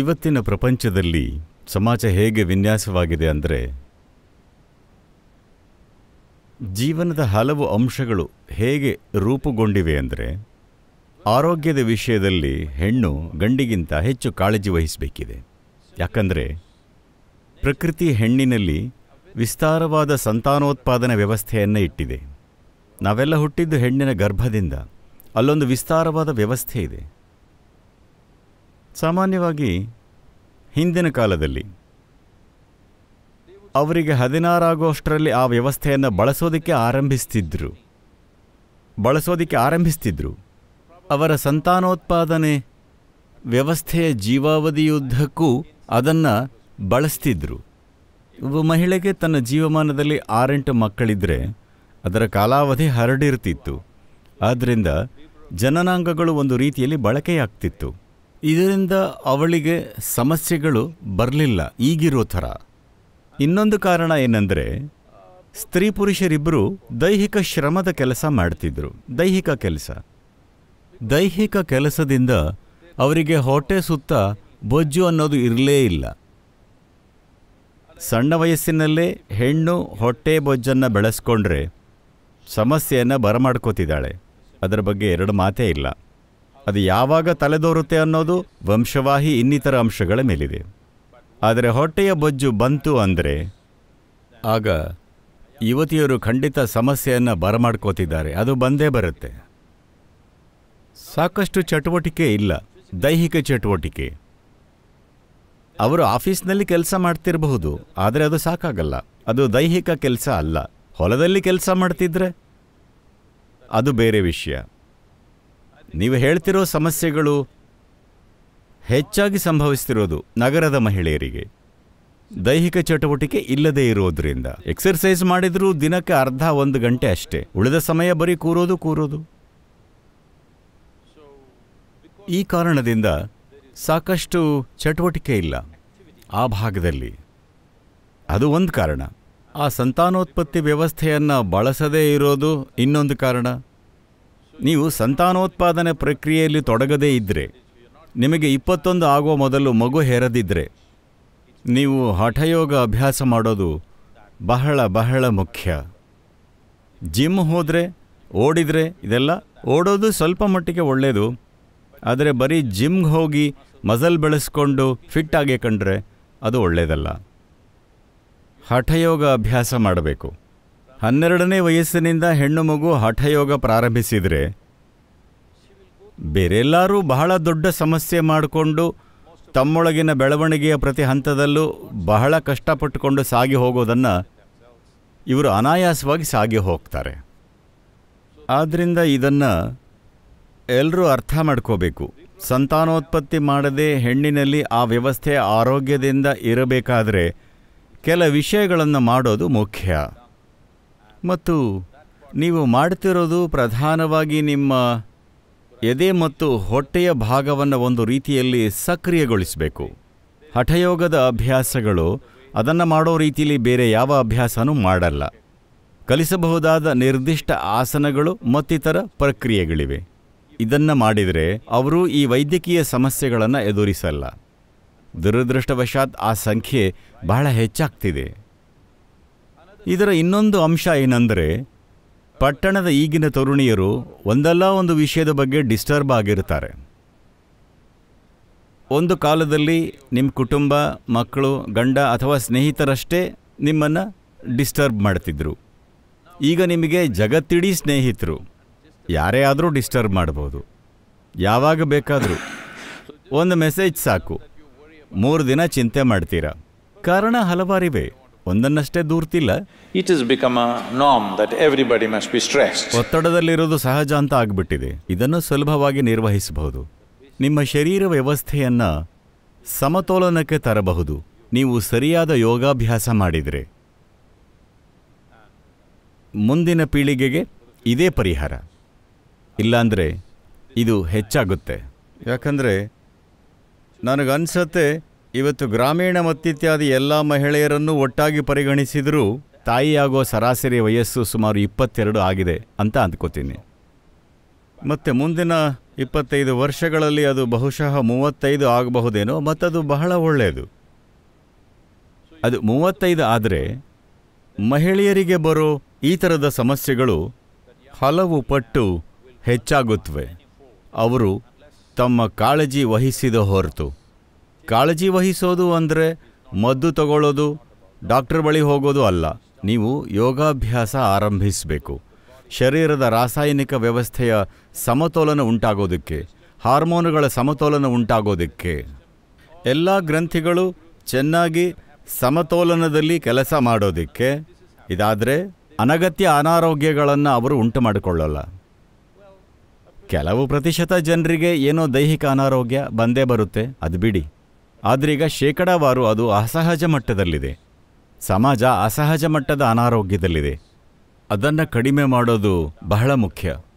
ಇವತ್ತಿನ ಪ್ರಪಂಚದಲ್ಲಿ ಸಮಾಜ ಹೇಗೆ ವಿನ್ಯಾಸವಾಗಿದೆ ಅಂದರೆ ಜೀವನದ ಹಲವು ಅಂಶಗಳು ಹೇಗೆ ರೂಪುಗೊಂಡಿವೆ ಅಂದರೆ ಆರೋಗ್ಯದ ವಿಷಯದಲ್ಲಿ ಹೆಣ್ಣು ಗಂಡಿಗಿಂತ ಹೆಚ್ಚು ಕಾಳಜಿ ವಹಿಸಬೇಕಿದೆ ಯಾಕಂದರೆ ಪ್ರಕೃತಿ ಹೆಣ್ಣಿನಲ್ಲಿ ವಿಸ್ತಾರವಾದ ಸಂತಾನೋತ್ಪಾದನ ವ್ಯವಸ್ಥೆಯನ್ನು ಇಟ್ಟಿದೆ ನಾವೆಲ್ಲ ಹುಟ್ಟಿದ್ದು ಹೆಣ್ಣಿನ ಗರ್ಭದಿಂದ ಅಲ್ಲೊಂದು ವಿಸ್ತಾರವಾದ ವ್ಯವಸ್ಥೆ ಇದೆ ಸಾಮಾನ್ಯವಾಗಿ ಹಿಂದಿನ ಕಾಲದಲ್ಲಿ ಅವರಿಗೆ ಹದಿನಾರಾಗುವಷ್ಟರಲ್ಲಿ ಆ ವ್ಯವಸ್ಥೆಯನ್ನು ಬಳಸೋದಕ್ಕೆ ಆರಂಭಿಸ್ತಿದ್ರು ಬಳಸೋದಕ್ಕೆ ಆರಂಭಿಸ್ತಿದ್ರು ಅವರ ಸಂತಾನೋತ್ಪಾದನೆ ವ್ಯವಸ್ಥೆಯ ಜೀವಾವಧಿಯುದ್ದಕ್ಕೂ ಅದನ್ನು ಬಳಸ್ತಿದ್ರು ಒಬ್ಬ ಮಹಿಳೆಗೆ ತನ್ನ ಜೀವಮಾನದಲ್ಲಿ ಆರೆಂಟು ಮಕ್ಕಳಿದ್ದರೆ ಅದರ ಕಾಲಾವಧಿ ಹರಡಿರ್ತಿತ್ತು ಆದ್ದರಿಂದ ಜನನಾಂಗಗಳು ಒಂದು ರೀತಿಯಲ್ಲಿ ಬಳಕೆಯಾಗ್ತಿತ್ತು ಇದರಿಂದ ಅವಳಿಗೆ ಸಮಸ್ಯೆಗಳು ಬರಲಿಲ್ಲ ಈಗಿರೋ ಥರ ಇನ್ನೊಂದು ಕಾರಣ ಏನಂದರೆ ಸ್ತ್ರೀ ಪುರುಷರಿಬ್ಬರು ದೈಹಿಕ ಶ್ರಮದ ಕೆಲಸ ಮಾಡ್ತಿದ್ರು ದೈಹಿಕ ಕೆಲಸ ದೈಹಿಕ ಕೆಲಸದಿಂದ ಅವರಿಗೆ ಹೊಟ್ಟೆ ಸುತ್ತ ಬೊಜ್ಜು ಅನ್ನೋದು ಇರಲೇ ಇಲ್ಲ ಸಣ್ಣ ವಯಸ್ಸಿನಲ್ಲೇ ಹೆಣ್ಣು ಹೊಟ್ಟೆ ಬೊಜ್ಜನ್ನು ಬೆಳೆಸ್ಕೊಂಡ್ರೆ ಸಮಸ್ಯೆಯನ್ನು ಬರಮಾಡ್ಕೋತಿದ್ದಾಳೆ ಅದರ ಬಗ್ಗೆ ಎರಡು ಮಾತೇ ಇಲ್ಲ ಅದು ಯಾವಾಗ ತಲೆದೋರುತ್ತೆ ಅನ್ನೋದು ವಂಶವಾಹಿ ಇನ್ನಿತರ ಅಂಶಗಳ ಮೇಲಿದೆ ಆದರೆ ಹೊಟ್ಟೆಯ ಬೊಜ್ಜು ಬಂತು ಅಂದರೆ ಆಗ ಯುವತಿಯರು ಖಂಡಿತ ಸಮಸ್ಯೆಯನ್ನು ಬರಮಾಡ್ಕೋತಿದ್ದಾರೆ ಅದು ಬಂದೇ ಬರುತ್ತೆ ಸಾಕಷ್ಟು ಚಟುವಟಿಕೆ ಇಲ್ಲ ದೈಹಿಕ ಚಟುವಟಿಕೆ ಅವರು ಆಫೀಸ್ನಲ್ಲಿ ಕೆಲಸ ಮಾಡ್ತಿರಬಹುದು ಆದರೆ ಅದು ಸಾಕಾಗಲ್ಲ ಅದು ದೈಹಿಕ ಕೆಲಸ ಅಲ್ಲ ಹೊಲದಲ್ಲಿ ಕೆಲಸ ಮಾಡ್ತಿದ್ರೆ ಅದು ಬೇರೆ ವಿಷಯ ನೀವು ಹೇಳ್ತಿರೋ ಸಮಸ್ಯೆಗಳು ಹೆಚ್ಚಾಗಿ ಸಂಭವಿಸ್ತಿರೋದು ನಗರದ ಮಹಿಳೆಯರಿಗೆ ದೈಹಿಕ ಚಟುವಟಿಕೆ ಇಲ್ಲದೇ ಇರೋದ್ರಿಂದ ಎಕ್ಸರ್ಸೈಸ್ ಮಾಡಿದರೂ ದಿನಕ್ಕೆ ಅರ್ಧ ಒಂದು ಗಂಟೆ ಅಷ್ಟೇ ಉಳಿದ ಸಮಯ ಬರೀ ಕೂರೋದು ಕೂರೋದು ಈ ಕಾರಣದಿಂದ ಸಾಕಷ್ಟು ಚಟುವಟಿಕೆ ಇಲ್ಲ ಆ ಭಾಗದಲ್ಲಿ ಅದು ಒಂದು ಕಾರಣ ಆ ಸಂತಾನೋತ್ಪತ್ತಿ ವ್ಯವಸ್ಥೆಯನ್ನು ಬಳಸದೇ ಇರೋದು ಇನ್ನೊಂದು ಕಾರಣ ನೀವು ಸಂತಾನೋತ್ಪಾದನೆ ಪ್ರಕ್ರಿಯೆಯಲ್ಲಿ ತೊಡಗದೇ ಇದ್ದರೆ ನಿಮಗೆ ಇಪ್ಪತ್ತೊಂದು ಆಗುವ ಮೊದಲು ಮಗು ಹೇರದಿದ್ದರೆ ನೀವು ಹಠಯೋಗ ಅಭ್ಯಾಸ ಮಾಡೋದು ಬಹಳ ಬಹಳ ಮುಖ್ಯ ಜಿಮ್ ಹೋದರೆ ಓಡಿದರೆ ಇದೆಲ್ಲ ಓಡೋದು ಸ್ವಲ್ಪ ಮಟ್ಟಿಗೆ ಒಳ್ಳೆಯದು ಆದರೆ ಬರೀ ಜಿಮ್ಗೆ ಹೋಗಿ ಮಜಲ್ ಬೆಳೆಸ್ಕೊಂಡು ಫಿಟ್ ಆಗಿ ಕಂಡ್ರೆ ಅದು ಒಳ್ಳೆಯದಲ್ಲ ಹಠಯೋಗ ಅಭ್ಯಾಸ ಮಾಡಬೇಕು ಹನ್ನೆರಡನೇ ವಯಸ್ಸಿನಿಂದ ಹೆಣ್ಣು ಮಗು ಹಠಯೋಗ ಪ್ರಾರಂಭಿಸಿದರೆ ಬೇರೆಲ್ಲರೂ ಬಹಳ ದೊಡ್ಡ ಸಮಸ್ಯೆ ಮಾಡಿಕೊಂಡು ತಮ್ಮೊಳಗಿನ ಬೆಳವಣಿಗೆಯ ಪ್ರತಿ ಹಂತದಲ್ಲೂ ಬಹಳ ಕಷ್ಟಪಟ್ಟುಕೊಂಡು ಸಾಗಿ ಹೋಗೋದನ್ನು ಇವರು ಅನಾಯಾಸವಾಗಿ ಸಾಗಿ ಹೋಗ್ತಾರೆ ಆದ್ದರಿಂದ ಇದನ್ನು ಎಲ್ಲರೂ ಅರ್ಥ ಮಾಡ್ಕೋಬೇಕು ಸಂತಾನೋತ್ಪತ್ತಿ ಮಾಡದೆ ಹೆಣ್ಣಿನಲ್ಲಿ ಆ ವ್ಯವಸ್ಥೆ ಆರೋಗ್ಯದಿಂದ ಇರಬೇಕಾದರೆ ಕೆಲ ವಿಷಯಗಳನ್ನು ಮಾಡೋದು ಮುಖ್ಯ ಮತ್ತು ನೀವು ಮಾಡ್ತಿರೋದು ಪ್ರಧಾನವಾಗಿ ನಿಮ್ಮ ಎದೆ ಮತ್ತು ಹೊಟ್ಟೆಯ ಭಾಗವನ್ನು ಒಂದು ರೀತಿಯಲ್ಲಿ ಸಕ್ರಿಯಗೊಳಿಸಬೇಕು ಹಠಯೋಗದ ಅಭ್ಯಾಸಗಳು ಅದನ್ನು ಮಾಡೋ ರೀತಿಯಲ್ಲಿ ಬೇರೆ ಯಾವ ಅಭ್ಯಾಸನೂ ಮಾಡಲ್ಲ ಕಲಿಸಬಹುದಾದ ನಿರ್ದಿಷ್ಟ ಆಸನಗಳು ಮತ್ತಿತರ ಪ್ರಕ್ರಿಯೆಗಳಿವೆ ಇದನ್ನು ಮಾಡಿದರೆ ಅವರು ಈ ವೈದ್ಯಕೀಯ ಸಮಸ್ಯೆಗಳನ್ನು ಎದುರಿಸಲ್ಲ ದುರದೃಷ್ಟವಶಾತ್ ಆ ಸಂಖ್ಯೆ ಬಹಳ ಹೆಚ್ಚಾಗ್ತಿದೆ ಇದರ ಇನ್ನೊಂದು ಅಂಶ ಏನಂದರೆ ಪಟ್ಟಣದ ಈಗಿನ ತರುಣಿಯರು ಒಂದಲ್ಲ ಒಂದು ವಿಷಯದ ಬಗ್ಗೆ ಡಿಸ್ಟರ್ಬ್ ಆಗಿರ್ತಾರೆ ಒಂದು ಕಾಲದಲ್ಲಿ ನಿಮ್ಮ ಕುಟುಂಬ ಮಕ್ಕಳು ಗಂಡ ಅಥವಾ ಸ್ನೇಹಿತರಷ್ಟೇ ನಿಮ್ಮನ್ನು ಡಿಸ್ಟರ್ಬ್ ಮಾಡ್ತಿದ್ರು ಈಗ ನಿಮಗೆ ಜಗತ್ತಿಡೀ ಸ್ನೇಹಿತರು ಯಾರೇ ಆದರೂ ಡಿಸ್ಟರ್ಬ್ ಮಾಡ್ಬೋದು ಯಾವಾಗ ಬೇಕಾದರೂ ಒಂದು ಮೆಸೇಜ್ ಸಾಕು ಮೂರು ದಿನ ಚಿಂತೆ ಮಾಡ್ತೀರಾ ಕಾರಣ ಹಲವಾರಿವೆ ಒಂದನ್ನಷ್ಟೇ ದೂರ್ತಿಲ್ಲ ಇಟ್ ಇಸ್ ಬಿಕಮ್ ಅ ನಾಮ್ that everybody must be stress ಒತ್ತಡದಲ್ಲಿರೋದು ಸಹಜ ಅಂತ ಆಗಿಬಿಟ್ಟಿದೆ ಇದನ್ನು ಸುಲಭವಾಗಿ ನಿರ್ವಹಿಸಬಹುದು ನಿಮ್ಮ ಶರೀರ ವ್ಯವಸ್ಥೆಯನ್ನು ಸಮತೋಲನಕ್ಕೆ ತರಬಹುದು ನೀವು ಸರಿಯಾದ ಯೋಗಾಭ್ಯಾಸ ಮಾಡಿದರೆ ಮುಂದಿನ ಪೀಳಿಗೆಗೆ ಇದೇ ಪರಿಹಾರ ಇಲ್ಲಾಂದರೆ ಇದು ಹೆಚ್ಚಾಗುತ್ತೆ ಯಾಕಂದರೆ ನನಗನ್ಸತ್ತೆ ಇವತ್ತು ಗ್ರಾಮೀಣ ಮತ್ತಿತ್ಯಾದಿ ಎಲ್ಲ ಮಹಿಳೆಯರನ್ನು ಒಟ್ಟಾಗಿ ಪರಿಗಣಿಸಿದರೂ ತಾಯಿಯಾಗುವ ಸರಾಸರಿ ವಯಸ್ಸು ಸುಮಾರು ಇಪ್ಪತ್ತೆರಡು ಆಗಿದೆ ಅಂತ ಅಂದ್ಕೋತೀನಿ ಮತ್ತು ಮುಂದಿನ ಇಪ್ಪತ್ತೈದು ವರ್ಷಗಳಲ್ಲಿ ಅದು ಬಹುಶಃ ಮೂವತ್ತೈದು ಆಗಬಹುದೇನೋ ಮತ್ತು ಅದು ಬಹಳ ಒಳ್ಳೆಯದು ಅದು ಮೂವತ್ತೈದು ಆದರೆ ಮಹಿಳೆಯರಿಗೆ ಬರೋ ಈ ಥರದ ಸಮಸ್ಯೆಗಳು ಹಲವು ಪಟ್ಟು ಹೆಚ್ಚಾಗುತ್ತವೆ ಅವರು ತಮ್ಮ ಕಾಳಜಿ ವಹಿಸಿದ ಹೊರತು ಕಾಳಜಿ ವಹಿಸೋದು ಅಂದರೆ ಮದ್ದು ತಗೊಳ್ಳೋದು ಡಾಕ್ಟರ್ ಬಳಿ ಹೋಗೋದು ಅಲ್ಲ ನೀವು ಯೋಗಾಭ್ಯಾಸ ಆರಂಭಿಸಬೇಕು ಶರೀರದ ರಾಸಾಯನಿಕ ವ್ಯವಸ್ಥೆಯ ಸಮತೋಲನ ಉಂಟಾಗೋದಕ್ಕೆ ಹಾರ್ಮೋನುಗಳ ಸಮತೋಲನ ಉಂಟಾಗೋದಕ್ಕೆ ಎಲ್ಲ ಗ್ರಂಥಿಗಳು ಚೆನ್ನಾಗಿ ಸಮತೋಲನದಲ್ಲಿ ಕೆಲಸ ಮಾಡೋದಕ್ಕೆ ಇದಾದರೆ ಅನಗತ್ಯ ಅನಾರೋಗ್ಯಗಳನ್ನು ಅವರು ಉಂಟು ಮಾಡಿಕೊಳ್ಳಲ್ಲ ಕೆಲವು ಪ್ರತಿಶತ ಜನರಿಗೆ ಏನೋ ದೈಹಿಕ ಅನಾರೋಗ್ಯ ಬಂದೇ ಬರುತ್ತೆ ಅದು ಬಿಡಿ ಆದ್ರೀಗ ಶೇಕಡಾವಾರು ಅದು ಅಸಹಜ ಮಟ್ಟದಲ್ಲಿದೆ ಸಮಾಜ ಅಸಹಜ ಮಟ್ಟದ ಅನಾರೋಗ್ಯದಲ್ಲಿದೆ ಅದನ್ನು ಕಡಿಮೆ ಮಾಡೋದು ಬಹಳ ಮುಖ್ಯ